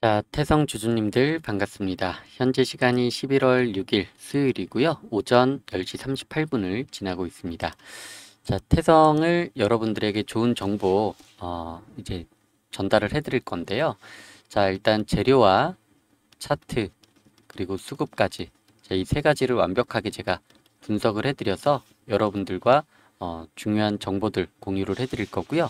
자, 태성 주주님들 반갑습니다. 현재 시간이 11월 6일 수요일이고요. 오전 10시 38분을 지나고 있습니다. 자, 태성을 여러분들에게 좋은 정보 어, 이제 전달을 해드릴 건데요. 자, 일단 재료와 차트 그리고 수급까지 이 세 가지를 완벽하게 제가 분석을 해드려서 여러분들과 어, 중요한 정보들 공유를 해드릴 거고요.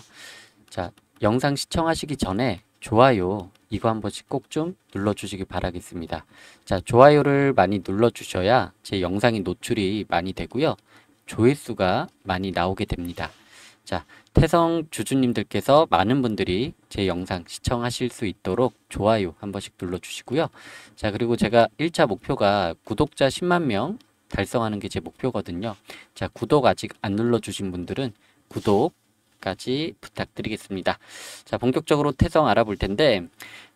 자, 영상 시청하시기 전에 좋아요 이거 한 번씩 꼭 좀 눌러주시기 바라겠습니다. 자 좋아요를 많이 눌러주셔야 제 영상이 노출이 많이 되고요. 조회수가 많이 나오게 됩니다. 자 태성 주주님들께서 많은 분들이 제 영상 시청하실 수 있도록 좋아요 한 번씩 눌러주시고요. 자 그리고 제가 1차 목표가 구독자 10만 명 달성하는 게 제 목표거든요. 자 구독 아직 안 눌러주신 분들은 구독 까지 부탁드리겠습니다. 자, 본격적으로 태성 알아볼 텐데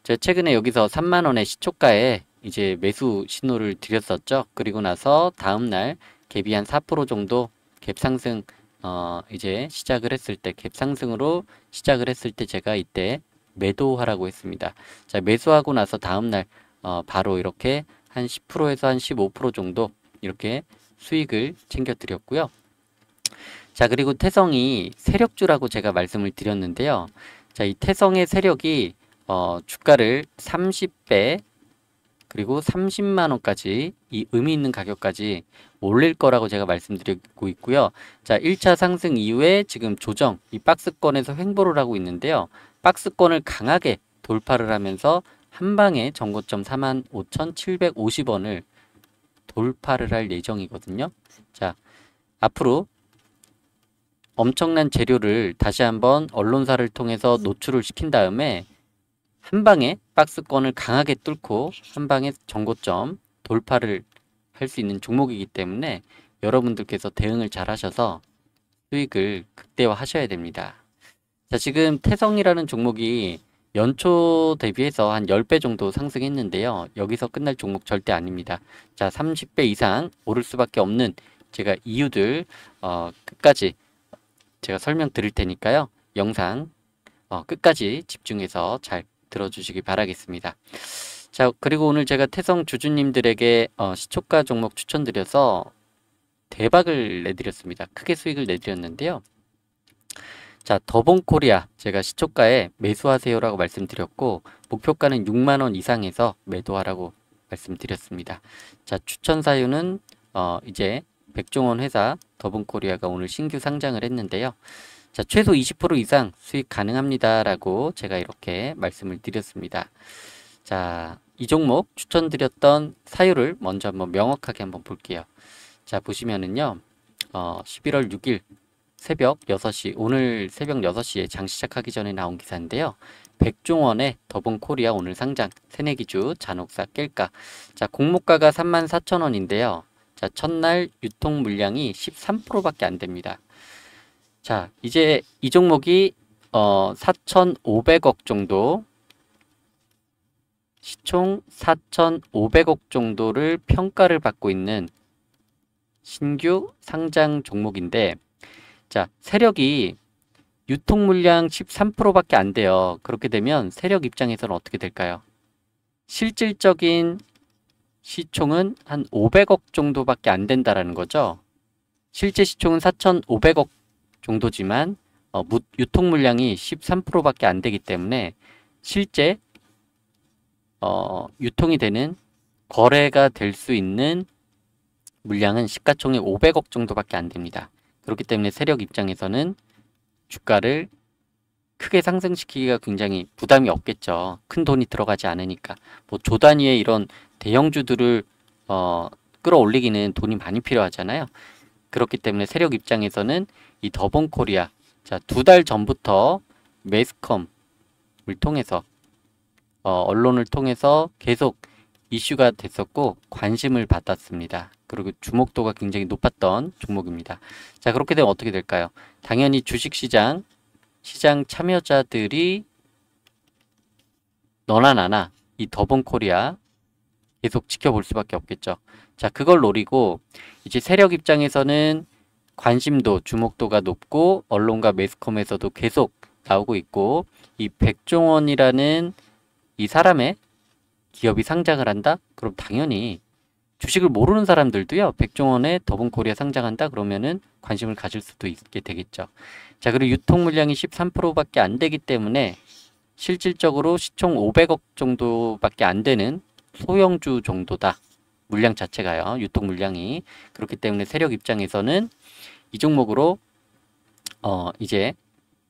제가 최근에 여기서 3만 원의 시초가에 이제 매수 신호를 드렸었죠. 그리고 나서 다음 날 갭이 한 4% 정도 갭 상승 어 이제 시작을 했을 때 갭 상승으로 시작을 했을 때 제가 이때 매도하라고 했습니다. 자, 매수하고 나서 다음 날어 바로 이렇게 한 10%에서 한 15% 정도 이렇게 수익을 챙겨 드렸고요. 자 그리고 태성이 세력주라고 제가 말씀을 드렸는데요. 자 이 태성의 세력이 어, 주가를 30배 그리고 30만원까지 이 의미 있는 가격까지 올릴 거라고 제가 말씀드리고 있고요. 자 1차 상승 이후에 지금 조정 이 박스권에서 횡보를 하고 있는데요. 박스권을 강하게 돌파를 하면서 한 방에 전고점 4 5,750원을 돌파를 할 예정이거든요. 자 앞으로 엄청난 재료를 다시 한번 언론사를 통해서 노출을 시킨 다음에 한 방에 박스권을 강하게 뚫고 한 방에 정고점 돌파를 할 수 있는 종목이기 때문에 여러분들께서 대응을 잘 하셔서 수익을 극대화 하셔야 됩니다. 자, 지금 태성이라는 종목이 연초 대비해서 한 10배 정도 상승했는데요. 여기서 끝날 종목 절대 아닙니다. 자, 30배 이상 오를 수밖에 없는 제가 이유들 어, 끝까지 제가 설명드릴 테니까요. 영상 어, 끝까지 집중해서 잘 들어주시기 바라겠습니다. 자 그리고 오늘 제가 태성 주주님들에게 어, 시초가 종목 추천드려서 대박을 내드렸습니다. 크게 수익을 내드렸는데요. 자 더본코리아 제가 시초가에 매수하세요라고 말씀드렸고 목표가는 6만원 이상에서 매도하라고 말씀드렸습니다. 자 추천 사유는 어, 이제 백종원 회사 더본코리아가 오늘 신규 상장을 했는데요. 자, 최소 20% 이상 수익 가능합니다라고 제가 이렇게 말씀을 드렸습니다. 자, 이 종목 추천드렸던 사유를 먼저 한번 명확하게 한번 볼게요. 자, 보시면은요. 어, 11월 6일 새벽 6시, 오늘 새벽 6시에 장 시작하기 전에 나온 기사인데요. 백종원의 더본 코리아 오늘 상장, 새내기주, 잔혹사 깰까. 자, 공모가가 34,000원인데요. 자, 첫날 유통 물량이 13%밖에 안 됩니다. 자, 이제 이 종목이 어, 4,500억 정도 시총 4,500억 정도를 평가를 받고 있는 신규 상장 종목인데 자, 세력이 유통 물량 13%밖에 안 돼요. 그렇게 되면 세력 입장에서는 어떻게 될까요? 실질적인 시총은 한 500억 정도밖에 안 된다라는 거죠. 실제 시총은 4,500억 정도지만 어, 유통 물량이 13%밖에 안 되기 때문에 실제 어, 유통이 되는 거래가 될 수 있는 물량은 시가총액 500억 정도밖에 안 됩니다. 그렇기 때문에 세력 입장에서는 주가를 크게 상승시키기가 굉장히 부담이 없겠죠. 큰 돈이 들어가지 않으니까. 뭐 조단위의 이런 대형주들을 어, 끌어올리기는 돈이 많이 필요하잖아요. 그렇기 때문에 세력 입장에서는 이 더본 코리아 자, 두 달 전부터 매스컴을 통해서 어, 언론을 통해서 계속 이슈가 됐었고 관심을 받았습니다. 그리고 주목도가 굉장히 높았던 종목입니다. 자 그렇게 되면 어떻게 될까요? 당연히 주식시장 시장 참여자들이 너나 나나 이 더본코리아 계속 지켜볼 수밖에 없겠죠. 자 그걸 노리고 이제 세력 입장에서는 관심도 주목도가 높고 언론과 매스컴에서도 계속 나오고 있고 이 백종원이라는 이 사람의 기업이 상장을 한다? 그럼 당연히 주식을 모르는 사람들도요. 백종원의 더본코리아 상장한다? 그러면은 관심을 가질 수도 있게 되겠죠. 자 그리고 유통 물량이 13%밖에 안 되기 때문에 실질적으로 시총 500억 정도밖에 안 되는 소형주 정도다. 물량 자체가요. 유통 물량이. 그렇기 때문에 세력 입장에서는 이 종목으로 어 이제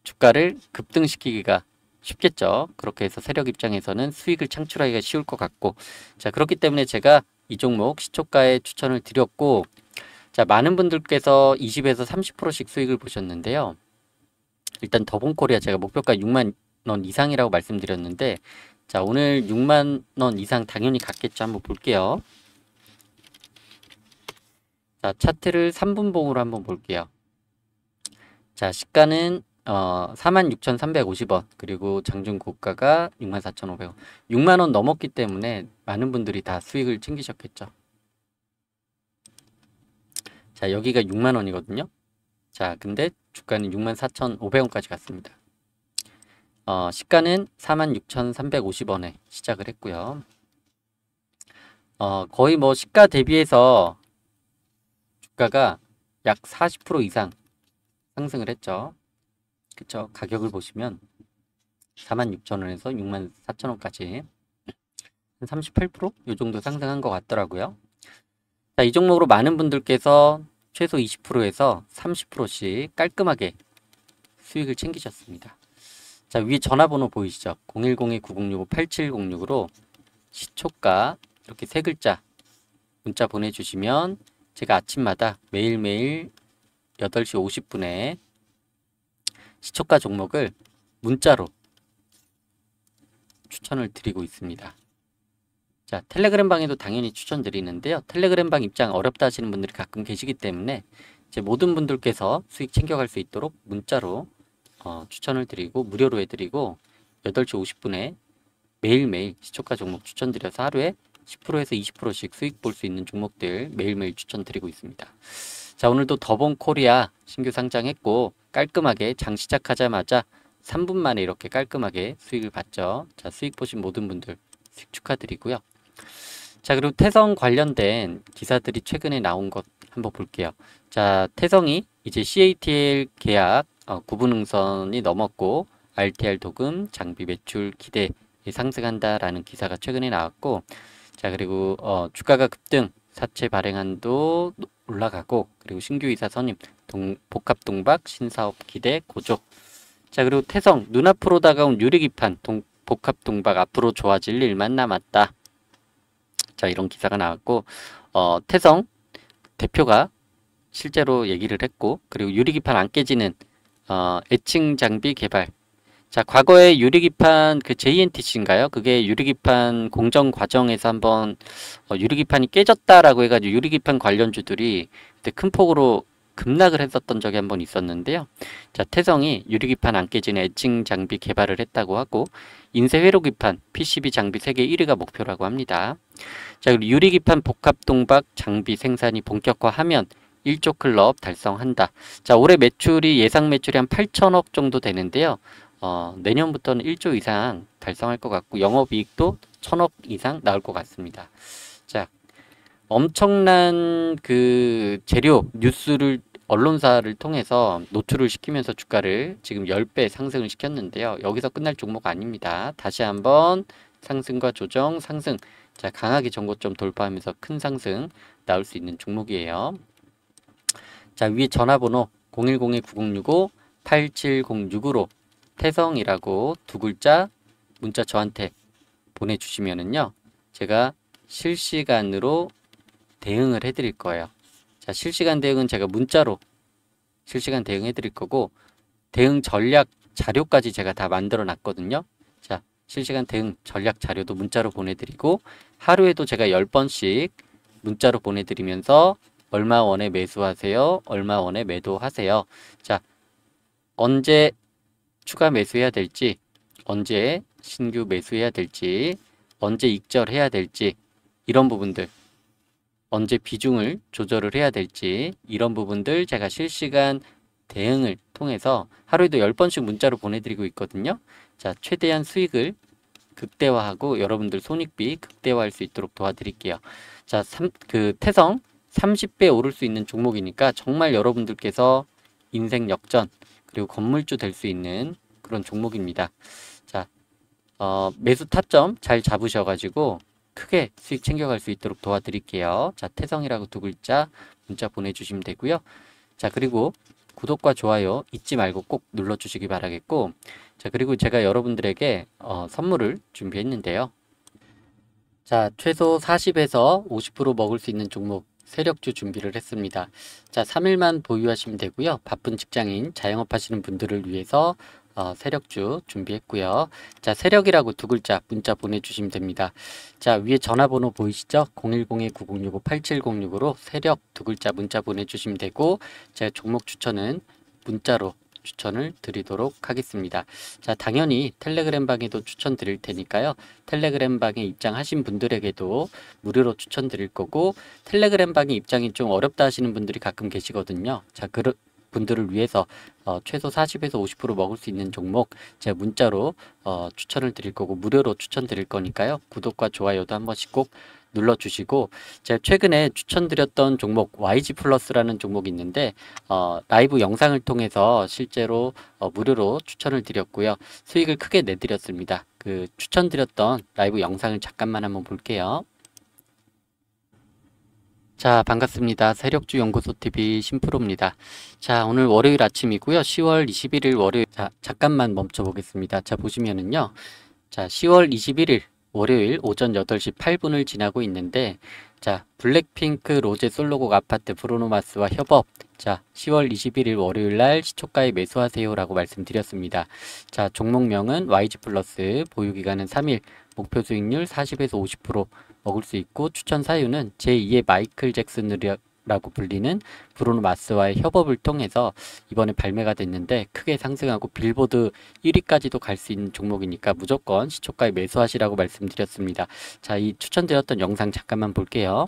주가를 급등시키기가 쉽겠죠. 그렇게 해서 세력 입장에서는 수익을 창출하기가 쉬울 것 같고 자 그렇기 때문에 제가 이 종목 시초가에 추천을 드렸고 자 많은 분들께서 20에서 30%씩 수익을 보셨는데요. 일단 더본코리아 제가 목표가 6만 원 이상이라고 말씀드렸는데 자 오늘 6만 원 이상 당연히 갔겠죠 한번 볼게요 자 차트를 3분봉으로 한번 볼게요 자 시가는 어 46,350원 그리고 장중 고가가 64,500원 6만원 넘었기 때문에 많은 분들이 다 수익을 챙기셨겠죠 자 여기가 6만원이거든요 자 근데 주가는 64,500원까지 갔습니다. 어, 시가는 46,350원에 시작을 했고요. 어, 거의 뭐 시가 대비해서 주가가 약 40% 이상 상승을 했죠. 그쵸? 가격을 보시면 46,000원에서 64,000원까지 38%? 요 정도 상승한 것 같더라고요. 자, 이 종목으로 많은 분들께서 최소 20%에서 30%씩 깔끔하게 수익을 챙기셨습니다. 자 위에 전화번호 보이시죠? 010-906-8706으로 시초가 이렇게 세 글자 문자 보내주시면 제가 아침마다 매일매일 8시 50분에 시초가 종목을 문자로 추천을 드리고 있습니다. 자, 텔레그램 방에도 당연히 추천드리는데요. 텔레그램 방 입장 어렵다 하시는 분들이 가끔 계시기 때문에 이제 모든 분들께서 수익 챙겨갈 수 있도록 문자로 어, 추천을 드리고 무료로 해드리고 8시 50분에 매일매일 시초가 종목 추천드려서 하루에 10%에서 20%씩 수익 볼 수 있는 종목들 매일매일 추천드리고 있습니다. 자 오늘도 더본 코리아 신규 상장했고 깔끔하게 장 시작하자마자 3분 만에 이렇게 깔끔하게 수익을 봤죠. 자 수익 보신 모든 분들 축하드리고요. 자, 그리고 태성 관련된 기사들이 최근에 나온 것 한번 볼게요. 자, 태성이 이제 CATL 계약 어, 구분응선이 넘었고 RTR 도금 장비 매출 기대 상승한다라는 기사가 최근에 나왔고 자 그리고 어, 주가가 급등 사채 발행한도 올라가고 그리고 신규 이사 선임 동, 복합 동박 신사업 기대 고조 자 그리고 태성 눈앞으로 다가온 유리기판 동, 복합 동박 앞으로 좋아질 일만 남았다 자 이런 기사가 나왔고 어, 태성 대표가 실제로 얘기를 했고 그리고 유리기판 안 깨지는 어, 애칭 장비 개발 자 과거에 유리기판 그 JNTC인가요? 그게 유리기판 공정 과정에서 한번 어, 유리기판이 깨졌다라고 해가지고 유리기판 관련주들이 큰 폭으로 급락을 했었던 적이 한 번 있었는데요. 자, 태성이 유리기판 안깨진는 애칭 장비 개발을 했다고 하고 인쇄 회로기판 PCB 장비 세계 1위가 목표라고 합니다. 자, 그리고 유리기판 복합 동박 장비 생산이 본격화하면 1조 클럽 달성한다. 자, 올해 매출이 예상 매출이 한 8천억 정도 되는데요. 어, 내년부터는 1조 이상 달성할 것 같고 영업이익도 천억 이상 나올 것 같습니다. 자, 엄청난 그 재료 뉴스를 언론사를 통해서 노출을 시키면서 주가를 지금 10배 상승을 시켰는데요. 여기서 끝날 종목 아닙니다. 다시 한번 상승과 조정, 상승. 자, 강하게 전고점 돌파하면서 큰 상승 나올 수 있는 종목이에요. 자, 위에 전화번호 010-9065-8706으로 태성이라고 두 글자 문자 저한테 보내주시면은요. 제가 실시간으로 대응을 해드릴 거예요. 자, 실시간 대응은 제가 문자로 실시간 대응해 드릴 거고 대응 전략 자료까지 제가 다 만들어 놨거든요. 자, 실시간 대응 전략 자료도 문자로 보내드리고 하루에도 제가 10번씩 문자로 보내드리면서 얼마 원에 매수하세요, 얼마 원에 매도하세요. 자, 언제 추가 매수해야 될지, 언제 신규 매수해야 될지, 언제 익절해야 될지 이런 부분들 언제 비중을 조절을 해야 될지 이런 부분들 제가 실시간 대응을 통해서 하루에도 10번씩 문자로 보내드리고 있거든요. 자, 최대한 수익을 극대화하고 여러분들 손익비 극대화할 수 있도록 도와드릴게요. 자, 3, 그 태성 30배 오를 수 있는 종목이니까 정말 여러분들께서 인생 역전 그리고 건물주 될 수 있는 그런 종목입니다. 자, 어, 매수 타점 잘 잡으셔가지고 크게 수익 챙겨갈 수 있도록 도와드릴게요. 자, 태성이라고 두 글자 문자 보내주시면 되고요. 자, 그리고 구독과 좋아요 잊지 말고 꼭 눌러주시기 바라겠고 자, 그리고 제가 여러분들에게 어, 선물을 준비했는데요. 자, 최소 40에서 50% 먹을 수 있는 종목 세력주 준비를 했습니다. 자, 3일만 보유하시면 되고요. 바쁜 직장인, 자영업 하시는 분들을 위해서 어, 세력주 준비했고요. 자, 세력이라고 두 글자 문자 보내주시면 됩니다. 자, 위에 전화번호 보이시죠? 010-9065-8706으로 세력 두 글자 문자 보내주시면 되고 제 종목 추천은 문자로 추천을 드리도록 하겠습니다. 자, 당연히 텔레그램 방에도 추천 드릴 테니까요. 텔레그램 방에 입장하신 분들에게도 무료로 추천 드릴 거고 텔레그램 방에 입장이 좀 어렵다 하시는 분들이 가끔 계시거든요. 자, 그러, 분들을 위해서 어, 최소 40에서 50% 먹을 수 있는 종목 제가 문자로 어, 추천을 드릴 거고 무료로 추천 드릴 거니까요. 구독과 좋아요도 한 번씩 꼭 눌러주시고 제가 최근에 추천드렸던 종목 YG 플러스라는 종목이 있는데 어, 라이브 영상을 통해서 실제로 어, 무료로 추천을 드렸고요. 수익을 크게 내드렸습니다. 그 추천드렸던 라이브 영상을 잠깐만 한번 볼게요. 자 반갑습니다. 세력주 연구소TV 심프로입니다. 자 오늘 월요일 아침이고요. 10월 21일 월요일 자 잠깐만 멈춰보겠습니다. 자 보시면은요. 자 10월 21일 월요일 오전 8시 8분을 지나고 있는데 자 블랙핑크 로제 솔로곡 아파트 브로노마스와 협업 자 10월 21일 월요일날 시초가에 매수하세요 라고 말씀드렸습니다. 자 종목명은 YG 플러스 보유기간은 3일 목표 수익률 40에서 50% 먹을 수 있고 추천 사유는 제2의 마이클 잭슨이라고 불리는 브루노 마스와의 협업을 통해서 이번에 발매가 됐는데 크게 상승하고 빌보드 1위까지도 갈 수 있는 종목이니까 무조건 시초가에 매수하시라고 말씀드렸습니다. 자, 이 추천드렸던 영상 잠깐만 볼게요.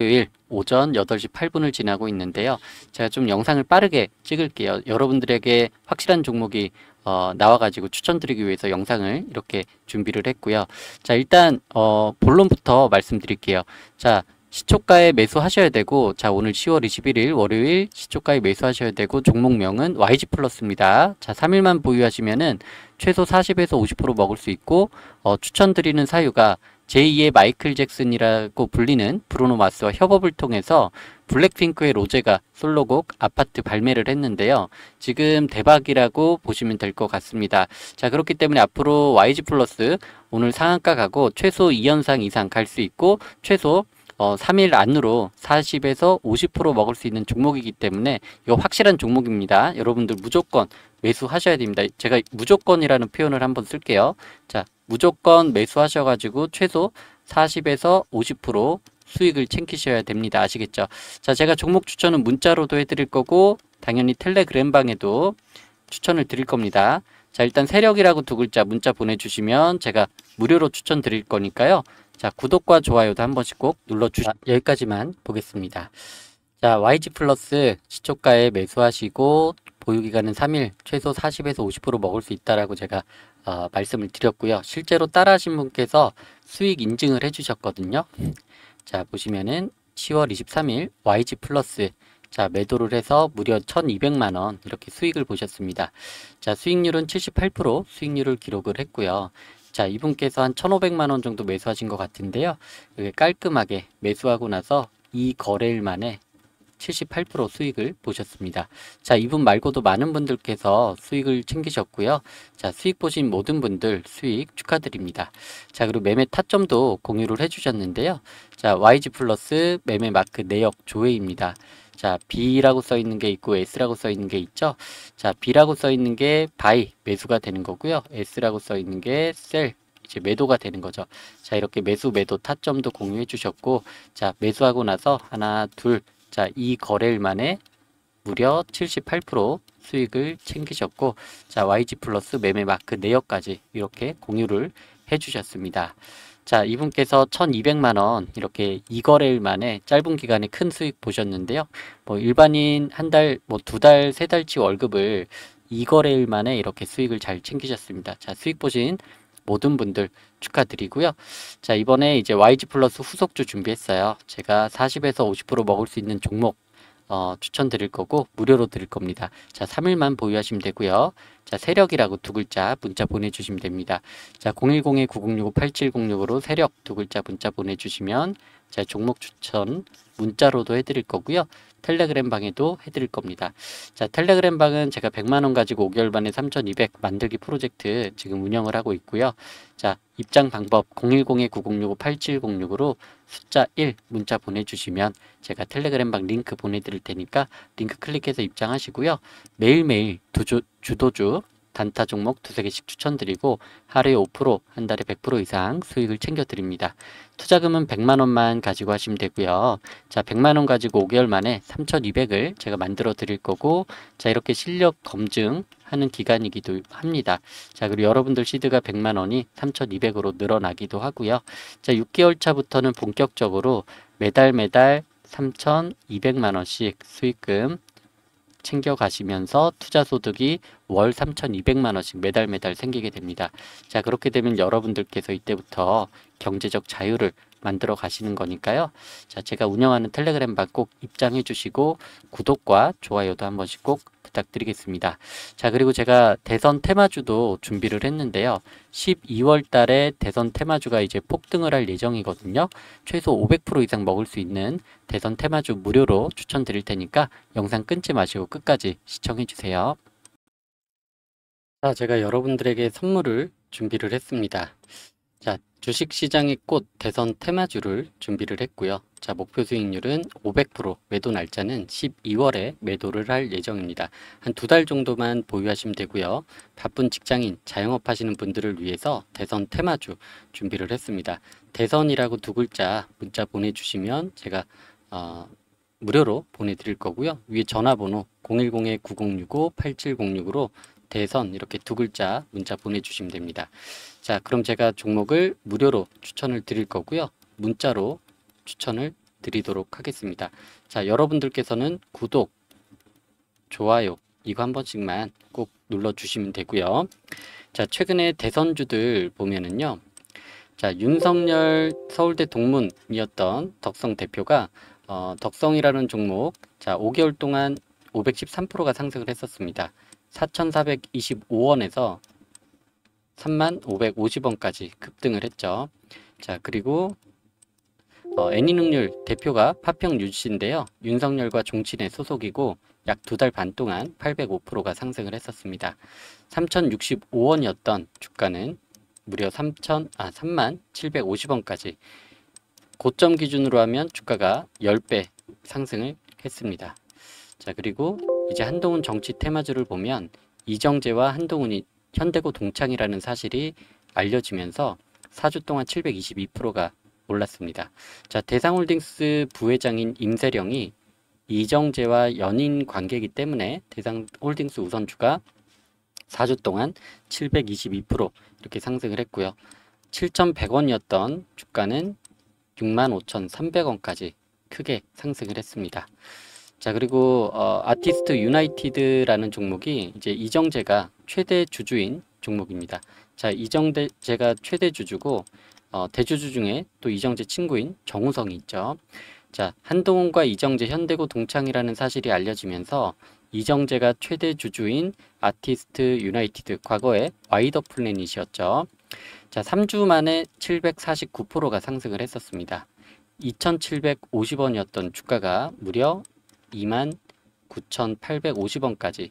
토요일 오전 8시 8분을 지나고 있는데요. 제가 좀 영상을 빠르게 찍을게요. 여러분들에게 확실한 종목이 어, 나와가지고 추천드리기 위해서 영상을 이렇게 준비를 했고요. 자 일단 어, 본론부터 말씀드릴게요. 자 시초가에 매수하셔야 되고 자 오늘 10월 21일 월요일 시초가에 매수하셔야 되고 종목명은 YG 플러스입니다. 자 3일만 보유하시면은 최소 40에서 50% 먹을 수 있고 어, 추천드리는 사유가 제2의 마이클 잭슨이라고 불리는 브루노 마스와 협업을 통해서 블랙핑크의 로제가 솔로곡 아파트 발매를 했는데요. 지금 대박이라고 보시면 될 것 같습니다. 자 그렇기 때문에 앞으로 YG 플러스 오늘 상한가 가고 최소 2연상 이상 갈 수 있고 최소 어, 3일 안으로 40에서 50% 먹을 수 있는 종목이기 때문에 이거 확실한 종목입니다. 여러분들 무조건 매수하셔야 됩니다. 제가 무조건이라는 표현을 한번 쓸게요. 자, 무조건 매수하셔가지고 최소 40에서 50% 수익을 챙기셔야 됩니다. 아시겠죠? 자, 제가 종목 추천은 문자로도 해드릴 거고 당연히 텔레그램방에도 추천을 드릴 겁니다. 자, 일단 세력이라고 두 글자 문자 보내주시면 제가 무료로 추천드릴 거니까요. 자, 구독과 좋아요도 한 번씩 꼭 눌러주시... 아, 여기까지만 보겠습니다. 자, YG 플러스 시초가에 매수하시고 보유기간은 3일 최소 40에서 50% 먹을 수 있다라고 제가 어, 말씀을 드렸고요. 실제로 따라하신 분께서 수익 인증을 해주셨거든요. 자 보시면은 10월 23일 YG 플러스 자 매도를 해서 무려 1200만원 이렇게 수익을 보셨습니다. 자 수익률은 78% 수익률을 기록을 했고요. 자 이분께서 한 1500만원 정도 매수하신 것 같은데요. 이게 깔끔하게 매수하고 나서 이 거래일 만에 78% 수익을 보셨습니다. 자, 이분 말고도 많은 분들께서 수익을 챙기셨고요. 자, 수익 보신 모든 분들 수익 축하드립니다. 자, 그리고 매매 타점도 공유를 해주셨는데요. 자, YG 플러스 매매 마크 내역 조회입니다. 자, B라고 써 있는 게 있고 S라고 써 있는 게 있죠. 자, B라고 써 있는 게 바이 매수가 되는 거고요. S라고 써 있는 게셀 이제 매도가 되는 거죠. 자 이렇게 매수 매도 타점도 공유해 주셨고 자 매수하고 나서 하나 둘 자, 이 거래일 만에 무려 78% 수익을 챙기셨고 자 YG 플러스 매매 마크 내역까지 이렇게 공유를 해주셨습니다. 자 이분께서 1200만원 이렇게 이거래일 만에 짧은 기간에 큰 수익 보셨는데요. 뭐 일반인 한 달 뭐 두달세 달치 월급을 이거래일 만에 이렇게 수익을 잘 챙기셨습니다. 자 수익 보신 모든 분들 축하드리고요. 자 이번에 이제 YG 플러스 후속주 준비했어요. 제가 40에서 50% 먹을 수 있는 종목 어, 추천드릴 거고 무료로 드릴 겁니다. 자 3일만 보유하시면 되고요. 자 세력이라고 두 글자 문자 보내주시면 됩니다. 자 010-9065-8706으로 세력 두 글자 문자 보내주시면 자 종목 추천 문자로도 해드릴 거고요. 텔레그램 방에도 해드릴 겁니다. 자 텔레그램 방은 제가 100만원 가지고 5개월 만에 3200 만들기 프로젝트 지금 운영을 하고 있고요. 자 입장 방법 010-9065-8706으로 숫자 1 문자 보내주시면 제가 텔레그램방 링크 보내드릴 테니까 링크 클릭해서 입장하시고요. 매일매일 주도주 단타 종목 두세 개씩 추천드리고 하루에 5%한 달에 100% 이상 수익을 챙겨드립니다. 투자금은 100만원만 가지고 하시면 되고요. 자 100만원 가지고 5개월 만에 3200을 제가 만들어 드릴 거고 자 이렇게 실력 검증 하는 기간이기도 합니다. 자 그리고 여러분들 시드가 100만원이 3200으로 늘어나기도 하고요. 자 6개월 차부터는 본격적으로 매달 매달 3,200만원씩 수익금 챙겨가시면서 투자 소득이 월 3,200만 원씩 매달 매달 생기게 됩니다. 자 그렇게 되면 여러분들께서 이때부터 경제적 자유를 만들어 가시는 거니까요. 자, 제가 운영하는 텔레그램 방꼭 입장해 주시고 구독과 좋아요도 한 번씩 꼭 부탁드리겠습니다. 자, 그리고 제가 대선 테마주도 준비를 했는데요. 12월 달에 대선 테마주가 이제 폭등을 할 예정이거든요. 최소 500% 이상 먹을 수 있는 대선 테마주 무료로 추천드릴 테니까 영상 끊지 마시고 끝까지 시청해 주세요. 자, 제가 여러분들에게 선물을 준비를 했습니다. 자, 주식시장의 꽃 대선 테마주를 준비를 했고요. 자, 목표 수익률은 500%, 매도 날짜는 12월에 매도를 할 예정입니다. 한 두 달 정도만 보유하시면 되고요. 바쁜 직장인, 자영업 하시는 분들을 위해서 대선 테마주 준비를 했습니다. 대선이라고 두 글자 문자 보내주시면 제가 어, 무료로 보내드릴 거고요. 위에 전화번호 010-9065-8706으로 대선 이렇게 두 글자 문자 보내주시면 됩니다. 자 그럼 제가 종목을 무료로 추천을 드릴 거고요. 문자로 추천을 드리도록 하겠습니다. 자 여러분들께서는 구독, 좋아요 이거 한 번씩만 꼭 눌러주시면 되고요. 자 최근에 대선주들 보면은요. 자 윤석열 서울대 동문이었던 덕성 대표가 어, 덕성이라는 종목 자 5개월 동안 513%가 상승을 했었습니다. 4,425원에서 3만 550원까지 급등을 했죠. 자 그리고 어, 애니능률 대표가 파평 유씨인데요. 윤석열과 종친의 소속이고 약 두 달 반 동안 805%가 상승을 했었습니다. 3,065원이었던 주가는 무려 3천 아 3만 750원까지 고점 기준으로 하면 주가가 10배 상승을 했습니다. 자 그리고 이제 한동훈 정치 테마주를 보면 이정재와 한동훈이 현대고 동창이라는 사실이 알려지면서 4주 동안 722%가 올랐습니다. 자, 대상홀딩스 부회장인 임세령이 이정재와 연인 관계이기 때문에 대상홀딩스 우선주가 4주 동안 722% 이렇게 상승을 했고요. 7,100원이었던 주가는 65,300원까지 크게 상승을 했습니다. 자 그리고 어, 아티스트 유나이티드라는 종목이 이제 이정재가 최대 주주인 종목입니다. 자, 이정재가 제 최대 주주고 어, 대주주 중에 또 이정재 친구인 정우성이 있죠. 자, 한동훈과 이정재 현대고 동창이라는 사실이 알려지면서 이정재가 최대 주주인 아티스트 유나이티드 과거에 와이더 플래닛이었죠. 자, 3주 만에 749%가 상승을 했었습니다. 2,750원이었던 주가가 무려 29,850원까지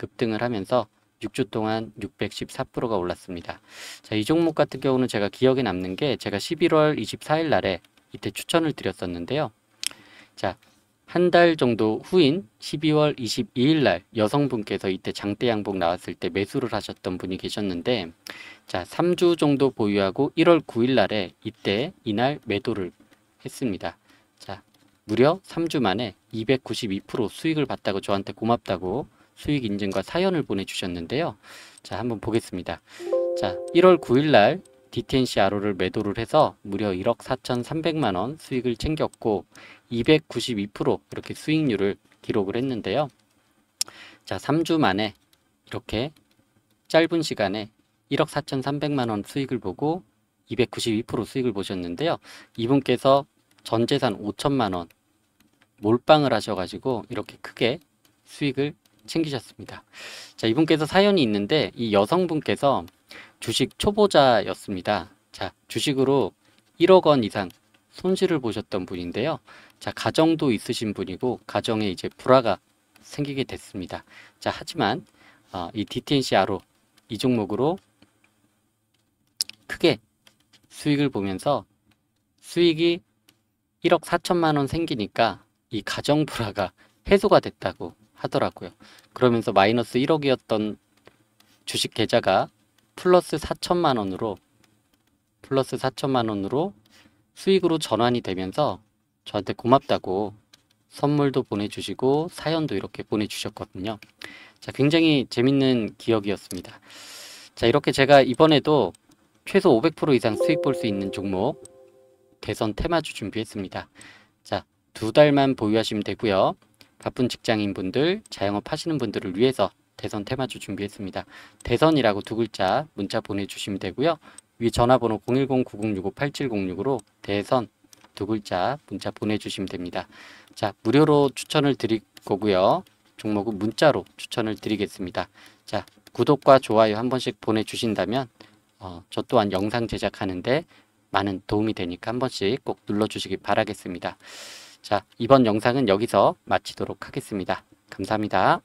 급등을 하면서 6주 동안 614%가 올랐습니다. 자, 이 종목 같은 경우는 제가 기억에 남는 게 제가 11월 24일 날에 이때 추천을 드렸었는데요. 자, 한 달 정도 후인 12월 22일 날 여성분께서 이때 장대 양봉 나왔을 때 매수를 하셨던 분이 계셨는데 자, 3주 정도 보유하고 1월 9일 날에 이때 이날 매도를 했습니다. 자, 무려 3주 만에 292% 수익을 봤다고 저한테 고맙다고 수익 인증과 사연을 보내주셨는데요. 자, 한번 보겠습니다. 자, 1월 9일날 DTNC RO를 매도를 해서 무려 1억 4,300만원 수익을 챙겼고 292% 이렇게 수익률을 기록을 했는데요. 자, 3주 만에 이렇게 짧은 시간에 1억 4,300만원 수익을 보고 292% 수익을 보셨는데요. 이분께서 전재산 5천만원 몰빵을 하셔가지고 이렇게 크게 수익을 챙기셨습니다. 자, 이분께서 사연이 있는데 이 여성분께서 주식 초보자였습니다. 자, 주식으로 1억 원 이상 손실을 보셨던 분인데요. 자, 가정도 있으신 분이고 가정에 이제 불화가 생기게 됐습니다. 자, 하지만 어, 이 DTNCR로 이 종목으로 크게 수익을 보면서 수익이 1억 4천만 원 생기니까 이 가정 불화가 해소가 됐다고 하더라고요. 그러면서 마이너스 1억이었던 주식 계좌가 플러스 4천만 원으로 플러스 4천만 원으로 수익으로 전환이 되면서 저한테 고맙다고 선물도 보내주시고 사연도 이렇게 보내주셨거든요. 자, 굉장히 재밌는 기억이었습니다. 자, 이렇게 제가 이번에도 최소 500% 이상 수익 볼 수 있는 종목 대선 테마주 준비했습니다. 자, 두 달만 보유하시면 되고요. 바쁜 직장인분들, 자영업 하시는 분들을 위해서 대선 테마주 준비했습니다. 대선이라고 두 글자 문자 보내주시면 되고요. 위 전화번호 010-9065-8706으로 대선 두 글자 문자 보내주시면 됩니다. 자, 무료로 추천을 드릴 거고요. 종목은 문자로 추천을 드리겠습니다. 자, 구독과 좋아요 한 번씩 보내주신다면 어, 저 또한 영상 제작하는데 많은 도움이 되니까 한 번씩 꼭 눌러주시기 바라겠습니다. 자, 이번 영상은 여기서 마치도록 하겠습니다. 감사합니다.